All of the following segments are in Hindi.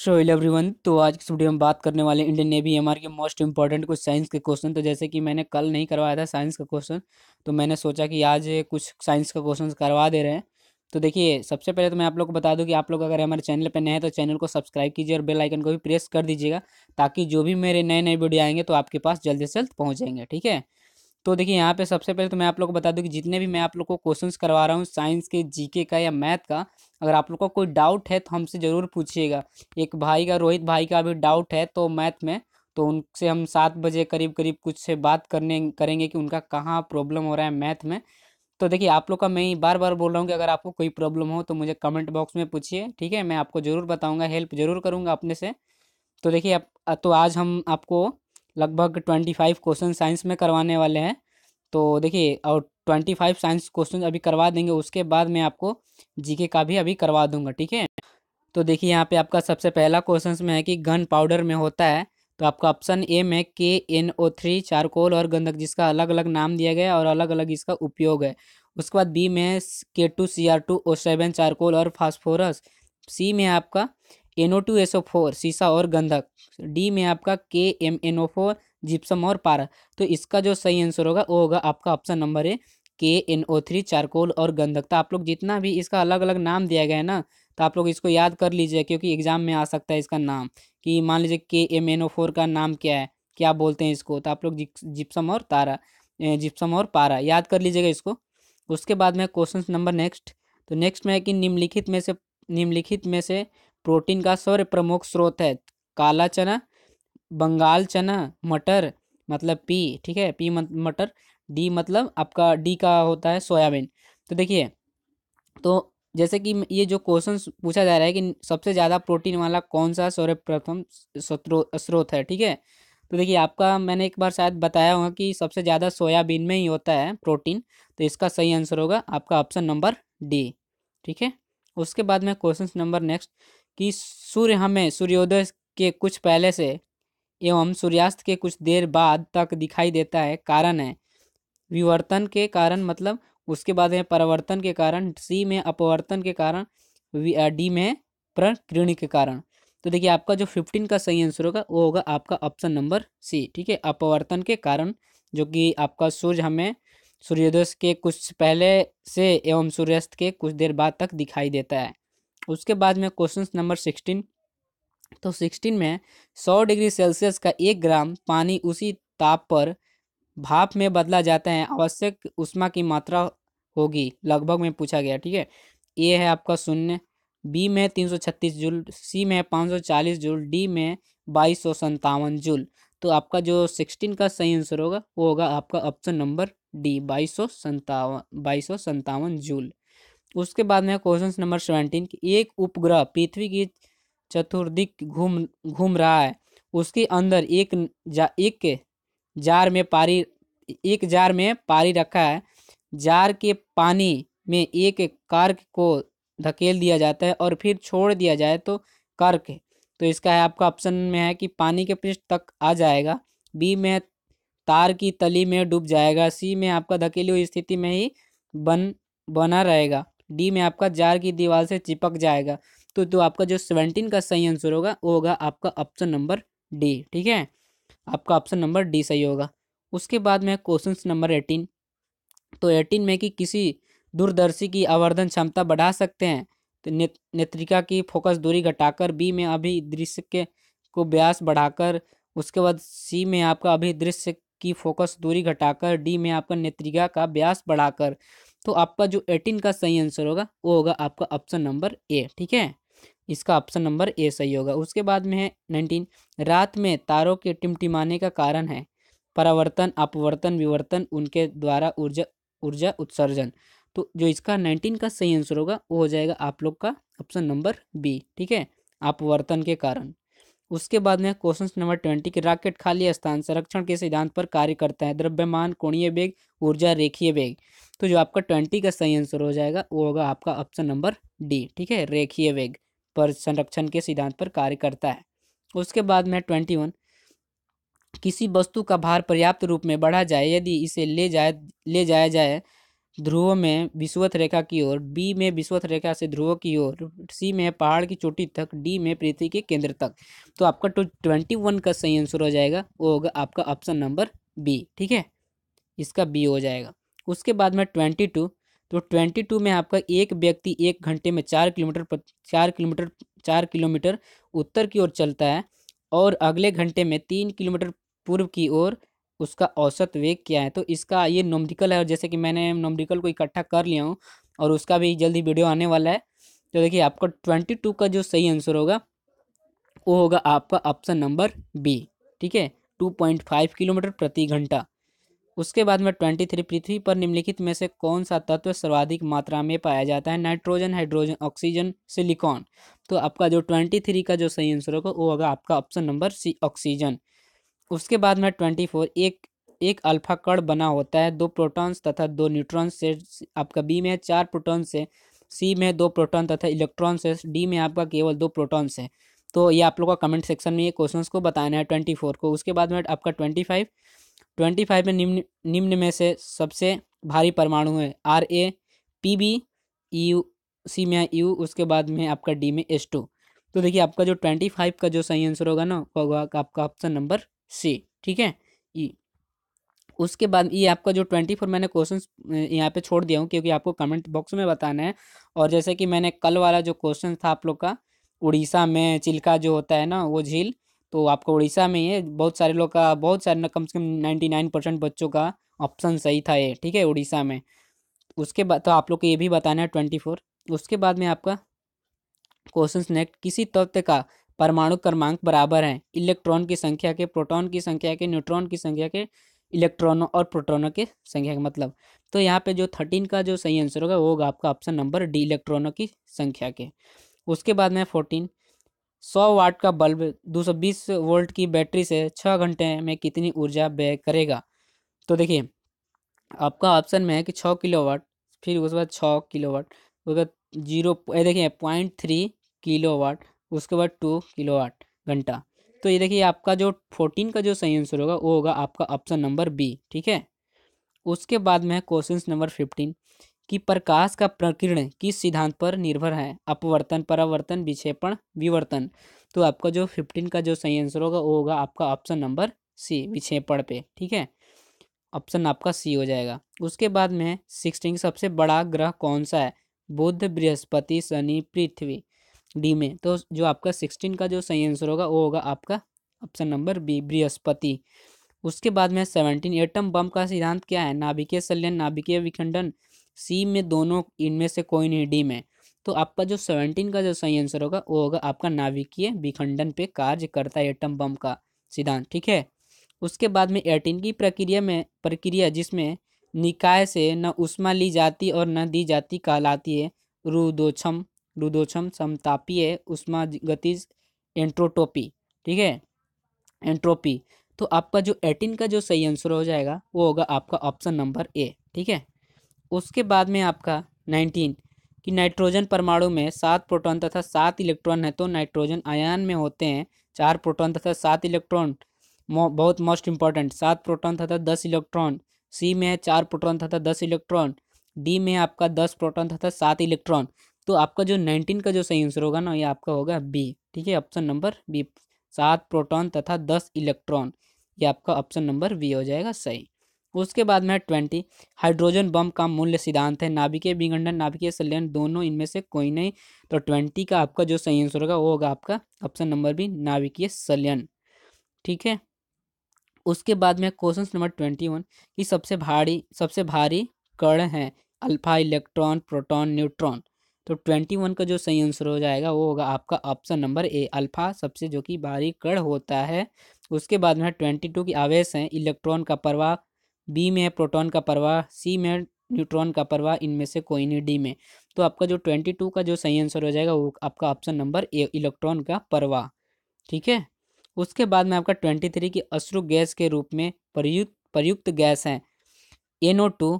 सो हेलो एवरीवन तो आज की वीडियो में बात करने वाले इंडियन नेवी एमआर के मोस्ट इंपॉर्टेंट कुछ साइंस के क्वेश्चन तो जैसे कि मैंने कल नहीं करवाया था साइंस का क्वेश्चन तो मैंने सोचा कि आज कुछ साइंस का क्वेश्चन करवा दे रहे हैं तो देखिए सबसे पहले तो मैं आप लोग को बता दूं कि आप लोग अगर हमारे चैनल पर नए हैं तो चैनल को सब्सक्राइब कीजिए और बेल आइकन को भी प्रेस कर दीजिएगा ताकि जो भी मेरे नए नए वीडियो आएंगे तो आपके पास जल्द से जल्द पहुँच जाएंगे ठीक है तो देखिए यहाँ पे सबसे पहले तो मैं आप लोग को बता दूँ कि जितने भी मैं आप लोग को क्वेश्चंस करवा रहा हूँ साइंस के जीके का या मैथ का अगर आप लोग को कोई डाउट है तो हमसे ज़रूर पूछिएगा एक भाई का रोहित भाई का अभी डाउट है तो मैथ में तो उनसे हम सात बजे करीब करीब कुछ से बात करने करेंगे कि उनका कहाँ प्रॉब्लम हो रहा है मैथ में तो देखिए आप लोग का मैं ही बार बार बोल रहा हूँ कि अगर आपको कोई प्रॉब्लम हो तो मुझे कमेंट बॉक्स में पूछिए ठीक है मैं आपको ज़रूर बताऊँगा हेल्प ज़रूर करूँगा अपने से तो देखिए अब तो आज हम आपको लगभग ट्वेंटी फाइव क्वेश्चन साइंस में करवाने वाले हैं तो देखिए और ट्वेंटी फाइव साइंस क्वेश्चन अभी करवा देंगे उसके बाद मैं आपको जीके का भी अभी करवा दूंगा ठीक है तो देखिए यहाँ पे आपका सबसे पहला क्वेश्चन में है कि गन पाउडर में होता है तो आपका ऑप्शन ए में के एन ओ थ्री चारकोल और गंधक जिसका अलग अलग नाम दिया गया है और अलग अलग इसका उपयोग है उसके बाद बी में K two C R two O seven charcoal और फॉस्फोरस सी में आपका N O two S O four शीशा और गंधक डी में आपका K M N O four gypsum और पारा तो इसका जो सही आंसर होगा वो होगा आपका ऑप्शन नंबर ए के एन ओ थ्री चारकोल और गंधक तो आप लोग जितना भी इसका अलग अलग नाम दिया गया है ना तो आप लोग इसको याद कर लीजिए क्योंकि एग्जाम में आ सकता है इसका नाम कि मान लीजिए के एम एन ओ फोर का नाम क्या है क्या बोलते हैं इसको तो आप लोग जिप्सम और तारा जिप्सम और पारा याद कर लीजिएगा इसको उसके बाद में क्वेश्चन नंबर नेक्स्ट तो नेक्स्ट में है कि निम्नलिखित में से निम्नलिखित में से प्रोटीन का सर्व प्रमुख स्रोत है काला चना बंगाल चना मटर मतलब पी ठीक है पी मटर डी मतलब आपका डी का होता है सोयाबीन तो देखिए तो जैसे कि ये जो क्वेश्चन पूछा जा रहा है कि सबसे ज़्यादा प्रोटीन वाला कौन सा सर्व प्रथम स्रोत है ठीक है तो देखिए आपका मैंने एक बार शायद बताया होगा कि सबसे ज़्यादा सोयाबीन में ही होता है प्रोटीन तो इसका सही आंसर होगा आपका ऑप्शन नंबर डी ठीक है उसके बाद में क्वेश्चन नंबर नेक्स्ट कि सूर्य हमें सूर्योदय के कुछ पहले से एवं सूर्यास्त के कुछ देर बाद तक दिखाई देता है कारण है विवर्तन के कारण मतलब उसके बाद है परिवर्तन के कारण सी में अपवर्तन के कारण डी में प्रकीर्ण के कारण तो देखिए आपका जो फिफ्टीन का सही आंसर होगा वो होगा आपका ऑप्शन नंबर सी ठीक है अपवर्तन के कारण जो कि आपका सूर्य हमें सूर्योदय के कुछ पहले से एवं सूर्यास्त के कुछ देर बाद तक दिखाई देता है उसके बाद में क्वेश्चन नंबर सिक्सटीन तो सिक्सटीन में सौ डिग्री सेल्सियस का एक ग्राम पानी उसी ताप पर भाप में बदला जाता है आवश्यक उष्मा की मात्रा होगी लगभग में पूछा गया ठीक है ए है आपका शून्य बी में तीन सौ छत्तीस जूल सी में पाँच सौ चालीस जूल डी में बाईस सौ संतावन जूल तो आपका जो सिक्सटीन का सही आंसर होगा वो होगा आपका ऑप्शन नंबर डी बाईस सौ संतावन बाईस सौ सन्तावन जूल उसके बाद में क्वेश्चन नंबर सेवेंटीन एक उपग्रह पृथ्वी की चतुर्दिक घूम घूम रहा है उसके अंदर एक जा, एक जार में पारी एक जार में पारी रखा है जार के पानी में एक कार्क को धकेल दिया जाता है और फिर छोड़ दिया जाए तो कर्क तो इसका है आपका ऑप्शन में है कि पानी के पृष्ठ तक आ जाएगा बी में तार की तली में डूब जाएगा सी में आपका धकेली हुई स्थिति में ही बन बना रहेगा डी में आपका जार की दीवार से चिपक जाएगा तो तो आपका जो सेवनटीन का सही आंसर होगा वो होगा आपका ऑप्शन नंबर डी ठीक है आपका ऑप्शन नंबर डी सही होगा उसके बाद में क्वेश्चन नंबर एटीन तो एटीन में कि किसी दूरदर्शी की आवर्धन क्षमता बढ़ा सकते हैं तो नेत्रिका की फोकस दूरी घटाकर बी में अभी दृश्य के को व्यास बढ़ाकर उसके बाद सी में आपका अभी दृश्य की फोकस दूरी घटाकर डी में आपका नेत्रिका का व्यास बढ़ाकर तो आपका जो एटीन का सही आंसर होगा वो होगा आपका ऑप्शन नंबर ए ठीक है इसका ऑप्शन नंबर ए सही होगा उसके बाद में है नाइनटीन रात में तारों के टिमटिमाने का कारण है परावर्तन अपवर्तन विवर्तन उनके द्वारा ऊर्जा ऊर्जा उत्सर्जन तो जो इसका नाइनटीन का सही आंसर होगा वो हो जाएगा आप लोग का ऑप्शन नंबर बी ठीक है अपवर्तन के कारण उसके बाद में क्वेश्चन नंबर ट्वेंटी की राकेट खाली स्थान संरक्षण के सिद्धांत पर कार्य करता है द्रव्यमान कोणीय वेग ऊर्जा रेखीय वेग तो जो आपका ट्वेंटी का सही आंसर हो जाएगा वो होगा आपका ऑप्शन नंबर डी ठीक है रेखीय वेग पर संरक्षण के सिद्धांत पर कार्य करता है उसके बाद में ट्वेंटी वन किसी वस्तु का भार पर्याप्त रूप में बढ़ा जाए यदि इसे ले जाए ले जाया जाए ध्रुव में विश्वत रेखा की ओर बी में विश्वत रेखा से ध्रुव की ओर सी में पहाड़ की चोटी तक डी में पृथ्वी के केंद्र तक तो आपका टू ट्वेंटी वन का सही आंसर हो जाएगा वो होगा आपका ऑप्शन नंबर बी ठीक है इसका बी हो जाएगा उसके बाद में ट्वेंटी टू तो ट्वेंटी टू में आपका एक व्यक्ति एक घंटे में चार किलोमीटर चार किलोमीटर चार किलोमीटर उत्तर की ओर चलता है और अगले घंटे में तीन किलोमीटर पूर्व की ओर उसका औसत वेग क्या है तो इसका ये नोमडिकल है और जैसे कि मैंने नोमडिकल को इकट्ठा कर लिया हूँ और उसका भी जल्दी वीडियो आने वाला है तो देखिए आपका ट्वेंटी टू का जो सही आंसर होगा वो होगा आपका ऑप्शन नंबर बी ठीक है टू पॉइंट फाइव किलोमीटर प्रति घंटा उसके बाद में ट्वेंटी थ्री पृथ्वी पर निम्नलिखित में से कौन सा तत्व सर्वाधिक मात्रा में पाया जाता है नाइट्रोजन हाइड्रोजन ऑक्सीजन सिलिकॉन तो आपका जो ट्वेंटी थ्री का जो सही आंसर होगा वो होगा आपका ऑप्शन नंबर सी ऑक्सीजन उसके बाद में ट्वेंटी फोर एक एक अल्फा कण बना होता है दो प्रोटॉन्स तथा दो न्यूट्रॉन्स से आपका बी में चार प्रोटॉन्स से सी में दो प्रोटॉन तथा इलेक्ट्रॉन से डी में आपका केवल दो प्रोटॉन्स है तो ये आप लोग का कमेंट सेक्शन में ये क्वेश्चंस को बताना है ट्वेंटी फोर को उसके बाद में आपका ट्वेंटी फाइव ट्वेंटी फाइव में निम्न निम्न में से सबसे भारी परमाणु है R A P B U C में यू उसके बाद में आपका डी में एस टू तो देखिए आपका जो ट्वेंटी फाइव का जो सही आंसर होगा ना होगा आपका ऑप्शन नंबर सी ठीक है ई उसके बाद ये आपका जो ट्वेंटी फोर मैंने क्वेश्चन यहाँ पे छोड़ दिया हूँ क्योंकि आपको कमेंट बॉक्स में बताना है और जैसे कि मैंने कल वाला जो क्वेश्चन था आप लोग का उड़ीसा में चिल्का जो होता है ना वो झील तो आपका उड़ीसा में ये बहुत सारे लोग का बहुत सारे कम से कम नाइन्टी नाइन परसेंट बच्चों का ऑप्शन सही था ये ठीक है उड़ीसा में उसके बाद तो आप लोग को ये भी बताना है ट्वेंटी फोर उसके बाद में आपका क्वेश्चन नेक्स्ट किसी तत्व का परमाणु क्रमांक बराबर हैं इलेक्ट्रॉन की संख्या के प्रोटॉन की संख्या के न्यूट्रॉन की संख्या के इलेक्ट्रॉनों और प्रोटॉनों के संख्या के मतलब तो यहाँ पे जो थर्टीन का जो सही आंसर होगा वो होगा आपका ऑप्शन नंबर डी इलेक्ट्रॉनों की संख्या के उसके बाद में फोर्टीन सौ वाट का बल्ब दो सौ बीस वोल्ट की बैटरी से छः घंटे में कितनी ऊर्जा व्यय करेगा तो देखिए आपका ऑप्शन में है कि छः किलो वाट फिर उसके बाद छः किलो वाट उसके बाद जीरो देखिए पॉइंट थ्री किलो वाट उसके बाद टू किलो वाट घंटा तो ये देखिए आपका जो फोर्टीन का जो सही आंसर होगा वो होगा आपका ऑप्शन नंबर बी ठीक है उसके बाद में है क्वेश्चन नंबर फिफ्टीन कि प्रकाश का प्रकीर्ण किस सिद्धांत पर निर्भर है अपवर्तन परावर्तन विक्षेपण विवर्तन तो आपका जो फिफ्टीन का जो सही आंसर होगा वो होगा आपका ऑप्शन नंबर सी विक्षेपण पे ठीक है ऑप्शन आपका सी हो जाएगा उसके बाद में सिक्सटीन सबसे बड़ा ग्रह कौन सा है बुध बृहस्पति शनि पृथ्वी डी में तो जो आपका सिक्सटीन का जो सही आंसर होगा वो होगा आपका ऑप्शन नंबर बी बृहस्पति उसके बाद में सेवनटीन एटम बम का सिद्धांत क्या है नाभिकीय सल्यन नाभिकीय विखंडन सी में दोनों इनमें से कोई नहीं डी में तो आपका जो सेवनटीन का जो सही आंसर होगा वो होगा आपका नाभिकीय विखंडन पे कार्य करता है एटम बम का सिद्धांत ठीक है उसके बाद में एटीन की प्रक्रिया में प्रक्रिया जिसमें निकाय से न उष्मा ली जाती और न दी जाती कहलाती है रुदोक्षम दुदोक्षम समतापीय उष्मा गतिज एंट्रोटोपी ठीक है एंट्रोपी तो आपका जो एटीन का जो सही आंसर हो जाएगा वो होगा आपका ऑप्शन नंबर ए ठीक है उसके बाद में आपका नाइनटीन कि नाइट्रोजन परमाणु में सात प्रोटॉन तथा सात इलेक्ट्रॉन है तो नाइट्रोजन आयन में होते हैं चार प्रोटॉन तथा सात इलेक्ट्रॉन बहुत मोस्ट इंपॉर्टेंट सात प्रोटॉन तथा दस इलेक्ट्रॉन सी में है चार प्रोटॉन तथा दस इलेक्ट्रॉन डी में आपका दस प्रोटॉन तथा सात इलेक्ट्रॉन तो आपका जो नाइनटीन का जो सही आंसर होगा ना ये आपका होगा बी ठीक है ऑप्शन नंबर बी सात प्रोटॉन तथा दस इलेक्ट्रॉन ये आपका ऑप्शन नंबर बी हो जाएगा सही उसके बाद में ट्वेंटी हाइड्रोजन बम का मूल्य सिद्धांत है नाभिकीय विघंडन नाभिकीय संलयन दोनों इनमें से कोई नहीं तो ट्वेंटी का आपका जो सही आंसर होगा वो होगा आपका ऑप्शन नंबर बी नाभिकीय संलयन ठीक है उसके बाद में क्वेश्चन नंबर ट्वेंटी वन की सबसे भारी सबसे भारी कण है अल्फा इलेक्ट्रॉन प्रोटॉन न्यूट्रॉन तो ट्वेंटी वन का जो सही आंसर हो जाएगा वो होगा आपका ऑप्शन नंबर ए अल्फा सबसे जो कि भारी कण होता है उसके बाद में ट्वेंटी टू की आवेश है इलेक्ट्रॉन का प्रवाह बी में है प्रोटॉन का प्रवाह सी में न्यूट्रॉन का प्रवाह इनमें से कोई नहीं डी में तो आपका जो ट्वेंटी टू का जो सही आंसर हो जाएगा वो आपका ऑप्शन नंबर ए इलेक्ट्रॉन का प्रवाह ठीक है उसके बाद में आपका ट्वेंटी थ्री की अश्रु गैस के रूप में प्रयुक्त प्रयुक्त गैस हैं एनओ टू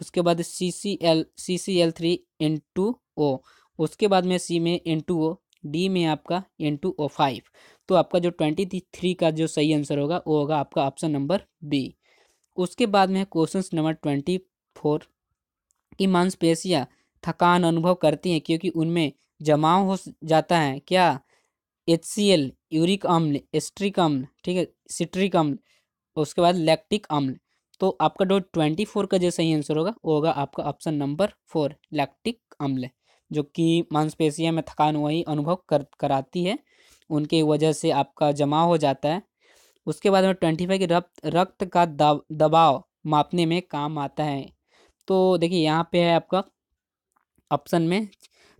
उसके बाद C C L C C L three N two O उसके बाद में सी में एन टू ओ डी में आपका एन टू ओ फाइव तो आपका जो ट्वेंटी थ्री का जो सही आंसर होगा वो होगा आपका ऑप्शन नंबर बी उसके बाद में क्वेश्चन नंबर ट्वेंटी फोर की मांसपेशियाँ थकान अनुभव करती हैं क्योंकि उनमें जमाव हो जाता है क्या एच सी एल यूरिक अम्ल एस्ट्रिक अम्ल ठीक है सिट्रिक अम्ल उसके बाद लैक्टिक अम्ल तो आपका जो ट्वेंटी फोर का जो सही आंसर होगा वो होगा आपका ऑप्शन नंबर फोर लैक्टिक अम्ल जो कि मांसपेशियों में थकान वही अनुभव कर कराती है उनके वजह से आपका जमा हो जाता है उसके बाद में ट्वेंटी फाइव रक्त रक्त का दबाव मापने में काम आता है तो देखिए यहाँ पे है आपका ऑप्शन में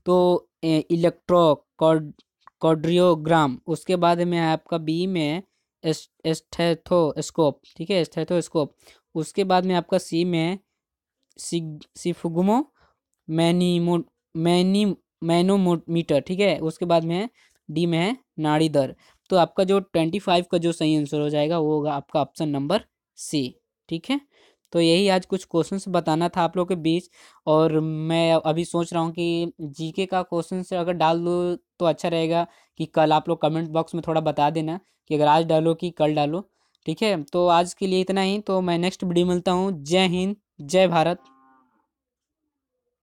तो इलेक्ट्रो कॉड्रियोग्राम उसके बाद में है आपका बी में एस्टेथोस्कोप ठीक है एस्थेथोस्कोप उसके बाद में आपका सी में सिफुगमो मैनीमो मैनी मैनोमोमीटर ठीक है उसके बाद में है डी में है नाड़ी दर तो आपका जो ट्वेंटी फाइव का जो सही आंसर हो जाएगा वो होगा आपका ऑप्शन नंबर सी ठीक है तो यही आज कुछ क्वेश्चन बताना था आप लोग के बीच और मैं अभी सोच रहा हूँ कि जीके का क्वेश्चन अगर डाल दो तो अच्छा रहेगा कि कल आप लोग कमेंट बॉक्स में थोड़ा बता देना कि अगर आज डालो कि कल डालो ठीक है तो आज के लिए इतना ही तो मैं नेक्स्ट वीडियो मिलता हूँ जय हिंद जय भारत